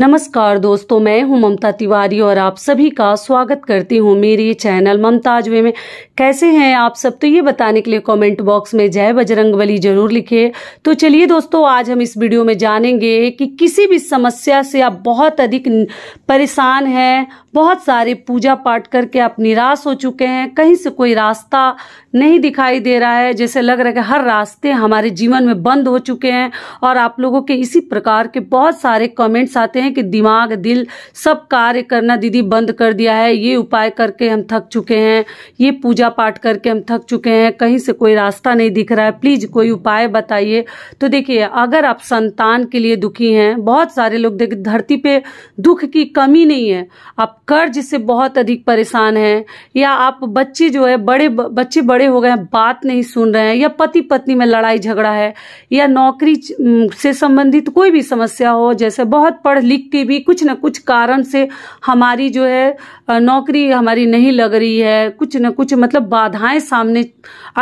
नमस्कार दोस्तों मैं हूं ममता तिवारी और आप सभी का स्वागत करती हूं मेरे चैनल ममताजवे में कैसे हैं आप सब तो ये बताने के लिए कमेंट बॉक्स में जय बजरंगबली जरूर लिखे तो चलिए दोस्तों आज हम इस वीडियो में जानेंगे कि किसी भी समस्या से आप बहुत अधिक परेशान हैं बहुत सारे पूजा पाठ करके आप निराश हो चुके हैं कहीं से कोई रास्ता नहीं दिखाई दे रहा है जैसे लग रहा है कि हर रास्ते हमारे जीवन में बंद हो चुके हैं और आप लोगों के इसी प्रकार के बहुत सारे कमेंट्स आते हैं हैं कि दिमाग दिल सब कार्य करना दीदी बंद कर दिया है ये उपाय करके हम थक चुके हैं ये पूजा पाठ करके हम थक चुके हैं कहीं से कोई रास्ता नहीं दिख रहा है प्लीज़ कोई उपाय बताइए तो देखिए अगर आप संतान के लिए दुखी हैं बहुत सारे लोग देखिए धरती पे दुख की कमी नहीं है आप कर्ज से बहुत अधिक परेशान हैं या आप बच्चे जो है बड़े बच्चे बड़े हो गए हैं बात नहीं सुन रहे हैं या पति पत्नी में लड़ाई झगड़ा है या नौकरी से संबंधित कोई भी समस्या हो जैसे बहुत पढ़ लिख लिख के भी कुछ ना कुछ कारण से हमारी जो है नौकरी हमारी नहीं लग रही है कुछ ना कुछ मतलब बाधाएं सामने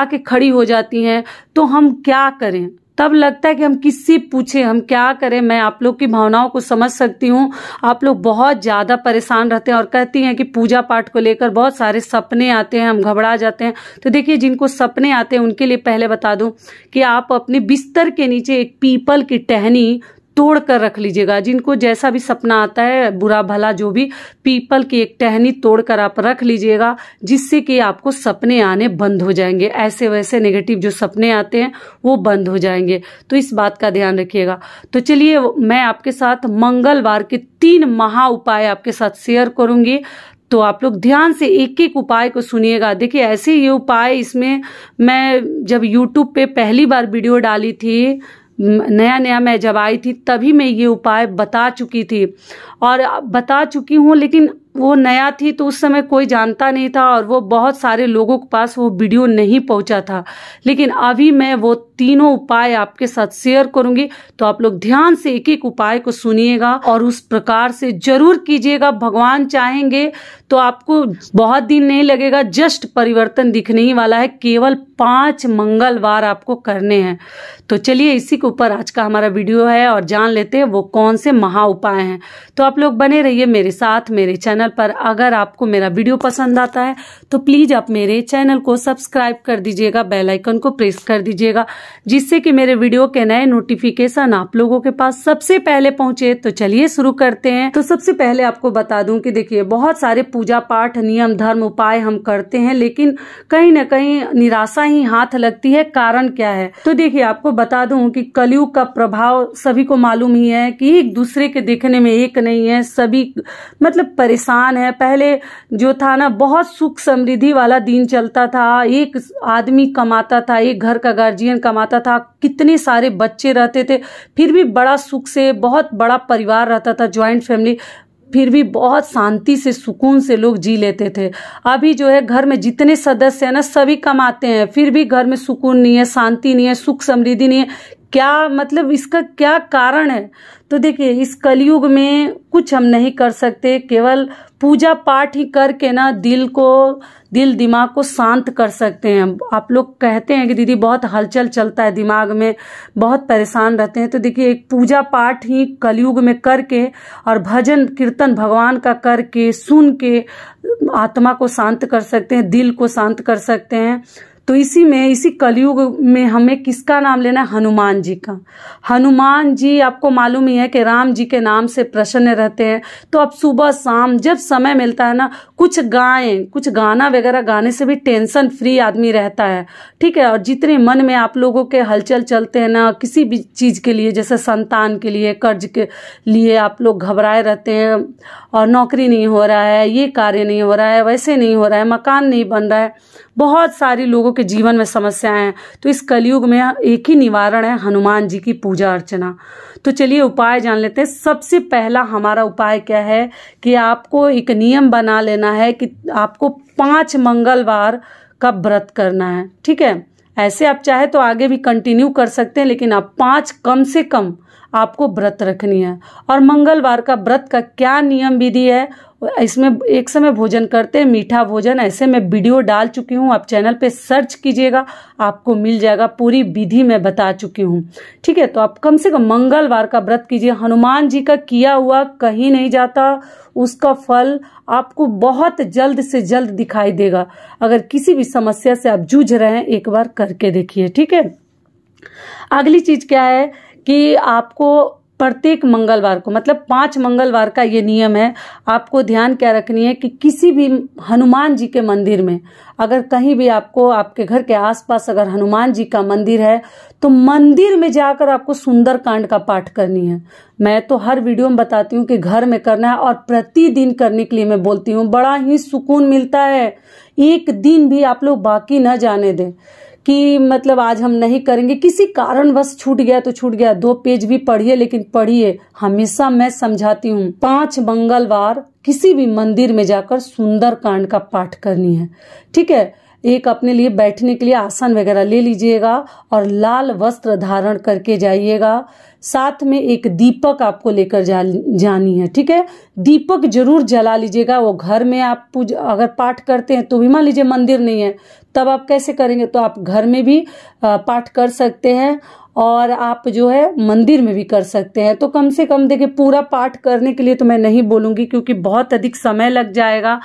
आके खड़ी हो जाती हैं तो हम क्या करें तब लगता है कि हम किससे पूछे हम क्या करें मैं आप लोग की भावनाओं को समझ सकती हूँ आप लोग बहुत ज़्यादा परेशान रहते हैं और कहती हैं कि पूजा पाठ को लेकर बहुत सारे सपने आते हैं हम घबरा जाते हैं तो देखिए जिनको सपने आते हैं उनके लिए पहले बता दूं कि आप अपने बिस्तर के नीचे एक पीपल की टहनी तोड़ कर रख लीजिएगा जिनको जैसा भी सपना आता है बुरा भला जो भी पीपल की एक टहनी तोड़ कर आप रख लीजिएगा जिससे कि आपको सपने आने बंद हो जाएंगे ऐसे वैसे नेगेटिव जो सपने आते हैं वो बंद हो जाएंगे तो इस बात का ध्यान रखिएगा तो चलिए मैं आपके साथ मंगलवार के तीन महा उपाय आपके साथ शेयर करूंगी तो आप लोग ध्यान से एक एक उपाय को सुनिएगा देखिए ऐसे ये उपाय इसमें मैं जब यूट्यूब पे पहली बार वीडियो डाली थी नया नया मैं जब आई थी तभी मैं ये उपाय बता चुकी थी और बता चुकी हूँ लेकिन वो नया थी तो उस समय कोई जानता नहीं था और वो बहुत सारे लोगों के पास वो वीडियो नहीं पहुंचा था लेकिन अभी मैं वो तीनों उपाय आपके साथ शेयर करूंगी तो आप लोग ध्यान से एक एक उपाय को सुनिएगा और उस प्रकार से जरूर कीजिएगा भगवान चाहेंगे तो आपको बहुत दिन नहीं लगेगा जस्ट परिवर्तन दिखने ही वाला है केवल पांच मंगलवार आपको करने हैं तो चलिए इसी के ऊपर आज का हमारा वीडियो है और जान लेते हैं वो कौन से महा उपाय हैं तो आप लोग बने रहिए मेरे साथ मेरे चैनल पर अगर आपको मेरा वीडियो पसंद आता है तो प्लीज़ आप मेरे चैनल को सब्सक्राइब कर दीजिएगा बेलाइकन को प्रेस कर दीजिएगा जिससे कि मेरे वीडियो के नए नोटिफिकेशन आप लोगों के पास सबसे पहले पहुंचे तो चलिए शुरू करते हैं तो सबसे पहले आपको बता दूं कि देखिए बहुत सारे पूजा पाठ नियम धर्म उपाय हम करते हैं लेकिन कहीं ना कहीं निराशा ही हाथ लगती है कारण क्या है तो देखिए आपको बता दूं कि कलयुग का प्रभाव सभी को मालूम ही है कि एक दूसरे के देखने में एक नहीं है सभी मतलब परेशान है पहले जो था ना बहुत सुख समृद्धि वाला दिन चलता था एक आदमी कमाता था एक घर का गार्जियन कमा कमाता था कितने सारे बच्चे रहते थे फिर भी बड़ा सुख से बहुत बड़ा परिवार रहता था ज्वाइंट फैमिली फिर भी बहुत शांति से सुकून से लोग जी लेते थे अभी जो है घर में जितने सदस्य हैं ना सभी कमाते हैं फिर भी घर में सुकून नहीं है शांति नहीं है सुख समृद्धि नहीं है क्या मतलब इसका क्या कारण है तो देखिए इस कलयुग में कुछ हम नहीं कर सकते केवल पूजा पाठ ही करके ना दिल को दिल दिमाग को शांत कर सकते हैं आप लोग कहते हैं कि दीदी बहुत हलचल चलता है दिमाग में बहुत परेशान रहते हैं तो देखिए एक पूजा पाठ ही कलयुग में करके और भजन कीर्तन भगवान का करके सुन के आत्मा को शांत कर सकते हैं दिल को शांत कर सकते हैं तो इसी में इसी कलयुग में हमें किसका नाम लेना है हनुमान जी का हनुमान जी आपको मालूम ही है कि राम जी के नाम से प्रसन्न रहते हैं तो आप सुबह शाम जब समय मिलता है ना कुछ गाएं कुछ गाना वगैरह गाने से भी टेंशन फ्री आदमी रहता है ठीक है और जितने मन में आप लोगों के हलचल चलते हैं ना किसी भी चीज़ के लिए जैसे संतान के लिए कर्ज के लिए आप लोग घबराए रहते हैं और नौकरी नहीं हो रहा है ये कार्य नहीं हो रहा है वैसे नहीं हो रहा है मकान नहीं बन रहा है बहुत सारी लोगों के जीवन में समस्याएं हैं तो इस कलयुग में एक ही निवारण है हनुमान जी की पूजा अर्चना तो चलिए उपाय जान लेते हैं सबसे पहला हमारा उपाय क्या है कि आपको एक नियम बना लेना है कि आपको पांच मंगलवार का व्रत करना है ठीक है ऐसे आप चाहे तो आगे भी कंटिन्यू कर सकते हैं लेकिन आप पांच कम से कम आपको व्रत रखनी है और मंगलवार का व्रत का क्या नियम विधि है इसमें एक समय भोजन करते हैं मीठा भोजन ऐसे मैं वीडियो डाल चुकी हूँ आप चैनल पे सर्च कीजिएगा आपको मिल जाएगा पूरी विधि मैं बता चुकी हूँ ठीक है तो आप कम से कम मंगलवार का व्रत कीजिए हनुमान जी का किया हुआ कहीं नहीं जाता उसका फल आपको बहुत जल्द से जल्द दिखाई देगा अगर किसी भी समस्या से आप जूझ रहे हैं एक बार करके देखिए ठीक है अगली चीज क्या है कि आपको प्रत्येक मंगलवार को मतलब पांच मंगलवार का ये नियम है आपको ध्यान क्या रखनी है कि किसी भी हनुमान जी के मंदिर में अगर कहीं भी आपको आपके घर के आसपास अगर हनुमान जी का मंदिर है तो मंदिर में जाकर आपको सुंदर कांड का पाठ करनी है मैं तो हर वीडियो में बताती हूँ कि घर में करना है और प्रतिदिन करने के लिए मैं बोलती हूँ बड़ा ही सुकून मिलता है एक दिन भी आप लोग बाकी न जाने दें कि मतलब आज हम नहीं करेंगे किसी कारणवश छूट गया तो छूट गया दो पेज भी पढ़िए लेकिन पढ़िए हमेशा मैं समझाती हूँ पांच मंगलवार किसी भी मंदिर में जाकर सुंदर कांड का पाठ करनी है ठीक है एक अपने लिए बैठने के लिए आसन वगैरह ले लीजिएगा और लाल वस्त्र धारण करके जाइएगा साथ में एक दीपक आपको लेकर जा जानी है ठीक है दीपक जरूर जला लीजिएगा वो घर में आप पूज अगर पाठ करते हैं तो भी मान लीजिए मंदिर नहीं है तब आप कैसे करेंगे तो आप घर में भी पाठ कर सकते हैं और आप जो है मंदिर में भी कर सकते हैं तो कम से कम देखिए पूरा पाठ करने के लिए तो मैं नहीं बोलूंगी क्योंकि बहुत अधिक समय लग जाएगा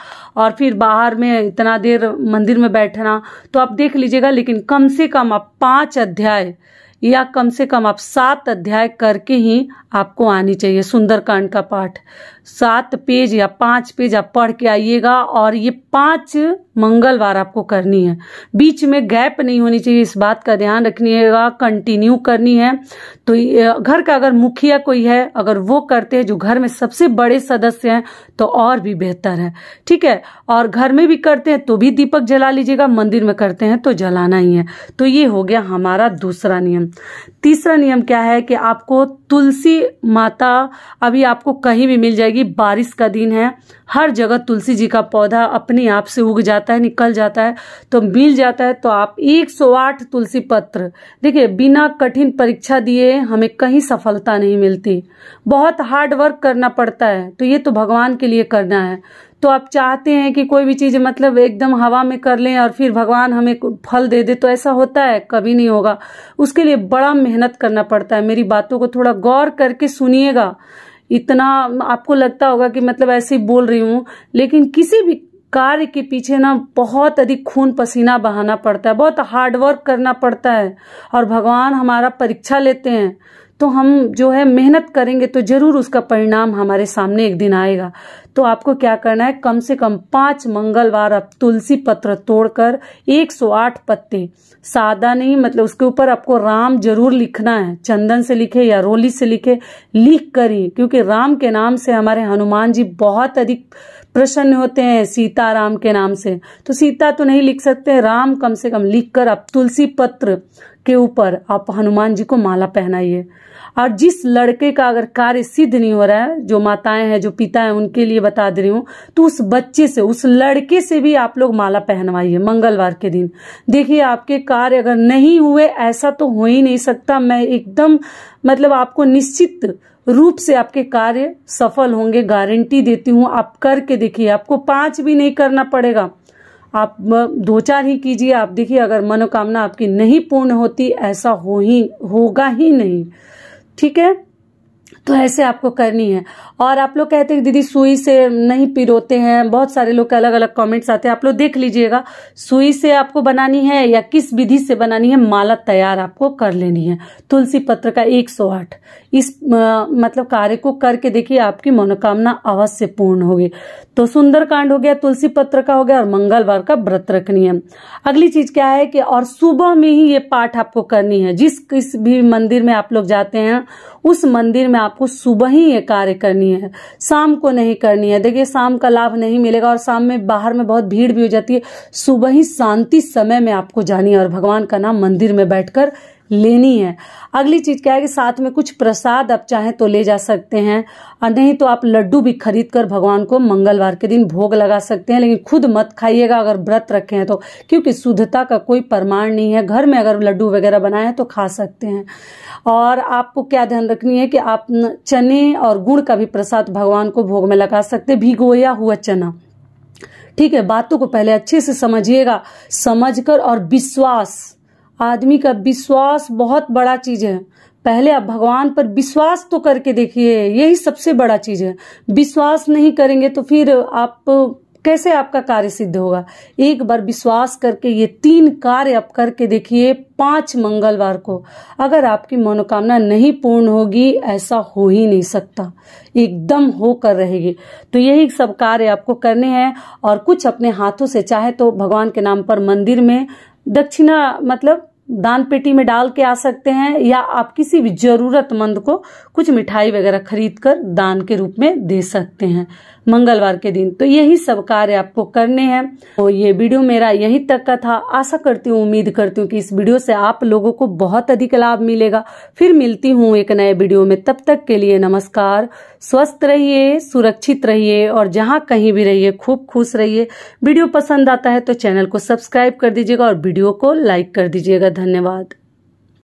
और फिर बाहर में इतना देर मंदिर में बैठना तो आप देख लीजिएगा लेकिन कम से कम आप पांच अध्याय या कम से कम आप सात अध्याय करके ही आपको आनी चाहिए सुंदरकांड का पाठ सात पेज या पांच पेज आप पढ़ के आइएगा और ये पांच मंगलवार आपको करनी है बीच में गैप नहीं होनी चाहिए इस बात का ध्यान है कंटिन्यू करनी है तो घर का अगर मुखिया कोई है अगर वो करते हैं जो घर में सबसे बड़े सदस्य हैं तो और भी बेहतर है ठीक है और घर में भी करते हैं तो भी दीपक जला लीजिएगा मंदिर में करते हैं तो जलाना ही है तो ये हो गया हमारा दूसरा नियम तीसरा नियम क्या है कि आपको तुलसी माता अभी आपको कहीं भी मिल जाएगी क्योंकि बारिश का दिन है हर जगह तुलसी जी का पौधा अपने आप से उग जाता है निकल जाता है तो मिल जाता है तो आप 108 तुलसी पत्र देखिए बिना कठिन परीक्षा दिए हमें कहीं सफलता नहीं मिलती बहुत हार्ड वर्क करना पड़ता है तो ये तो भगवान के लिए करना है तो आप चाहते हैं कि कोई भी चीज़ मतलब एकदम हवा में कर लें और फिर भगवान हमें फल दे दे तो ऐसा होता है कभी नहीं होगा उसके लिए बड़ा मेहनत करना पड़ता है मेरी बातों को थोड़ा गौर करके सुनिएगा इतना आपको लगता होगा कि मतलब ऐसे ही बोल रही हूँ लेकिन किसी भी कार्य के पीछे ना बहुत अधिक खून पसीना बहाना पड़ता है बहुत हार्ड वर्क करना पड़ता है और भगवान हमारा परीक्षा लेते हैं तो हम जो है मेहनत करेंगे तो जरूर उसका परिणाम हमारे सामने एक दिन आएगा तो आपको क्या करना है कम से कम पांच मंगलवार आप तुलसी पत्र तोड़कर 108 पत्ते सादा नहीं मतलब उसके ऊपर आपको राम जरूर लिखना है चंदन से लिखे या रोली से लिखे लिख कर ही क्योंकि राम के नाम से हमारे हनुमान जी बहुत अधिक प्रसन्न होते हैं सीता राम के नाम से तो सीता तो नहीं लिख सकते राम कम से कम लिख कर आप तुलसी पत्र के ऊपर आप हनुमान जी को माला पहनाइए और जिस लड़के का अगर कार्य सिद्ध नहीं हो रहा है जो माताएं हैं जो पिता हैं उनके लिए बता दे रही हूँ तो उस बच्चे से उस लड़के से भी आप लोग माला पहनवाइए मंगलवार के दिन देखिए आपके कार्य अगर नहीं हुए ऐसा तो हो ही नहीं सकता मैं एकदम मतलब आपको निश्चित रूप से आपके कार्य सफल होंगे गारंटी देती हूँ आप करके देखिए आपको पांच भी नहीं करना पड़ेगा आप दो चार ही कीजिए आप देखिए अगर मनोकामना आपकी नहीं पूर्ण होती ऐसा हो ही होगा ही नहीं ठीक है तो ऐसे आपको करनी है और आप लोग कहते हैं दीदी सुई से नहीं पिरोते हैं बहुत सारे लोग के अलग अलग कमेंट्स आते हैं आप लोग देख लीजिएगा सुई से आपको बनानी है या किस विधि से बनानी है माला तैयार आपको कर लेनी है तुलसी पत्र का 108 इस आ, मतलब कार्य को करके देखिए आपकी मनोकामना अवश्य पूर्ण होगी तो सुंदर कांड हो गया तुलसी पत्र का हो गया और मंगलवार का व्रत रखनी है अगली चीज क्या है कि और सुबह में ही ये पाठ आपको करनी है जिस किस भी मंदिर में आप लोग जाते हैं उस मंदिर में आपको सुबह ही ये कार्य करनी है शाम को नहीं करनी है देखिए शाम का लाभ नहीं मिलेगा और शाम में बाहर में बहुत भीड़ भी हो जाती है सुबह ही शांति समय में आपको जानी है और भगवान का नाम मंदिर में बैठकर लेनी है अगली चीज क्या है कि साथ में कुछ प्रसाद आप चाहें तो ले जा सकते हैं और नहीं तो आप लड्डू भी खरीद कर भगवान को मंगलवार के दिन भोग लगा सकते हैं लेकिन खुद मत खाइएगा अगर व्रत रखे हैं तो क्योंकि शुद्धता का कोई प्रमाण नहीं है घर में अगर लड्डू वगैरह बनाए हैं तो खा सकते हैं और आपको क्या ध्यान रखनी है कि आप चने और गुड़ का भी प्रसाद भगवान को भोग में लगा सकते हैं भिगोया हुआ चना ठीक है बातों को पहले अच्छे से समझिएगा समझकर और विश्वास आदमी का विश्वास बहुत बड़ा चीज है पहले आप भगवान पर विश्वास तो करके देखिए यही सबसे बड़ा चीज है विश्वास नहीं करेंगे तो फिर आप कैसे आपका कार्य सिद्ध होगा एक बार विश्वास करके ये तीन कार्य आप करके देखिए पांच मंगलवार को अगर आपकी मनोकामना नहीं पूर्ण होगी ऐसा हो ही नहीं सकता एकदम होकर रहेगी तो यही सब कार्य आपको करने हैं और कुछ अपने हाथों से चाहे तो भगवान के नाम पर मंदिर में दक्षिणा मतलब दान पेटी में डाल के आ सकते हैं या आप किसी भी ज़रूरतमंद को कुछ मिठाई वगैरह खरीद कर दान के रूप में दे सकते हैं मंगलवार के दिन तो यही सब कार्य आपको करने हैं तो ये वीडियो मेरा यहीं तक का था आशा करती हूँ उम्मीद करती हूँ कि इस वीडियो से आप लोगों को बहुत अधिक लाभ मिलेगा फिर मिलती हूँ एक नए वीडियो में तब तक के लिए नमस्कार स्वस्थ रहिए सुरक्षित रहिए और जहाँ कहीं भी रहिए खूब खुश रहिए वीडियो पसंद आता है तो चैनल को सब्सक्राइब कर दीजिएगा और वीडियो को लाइक कर दीजिएगा धन्यवाद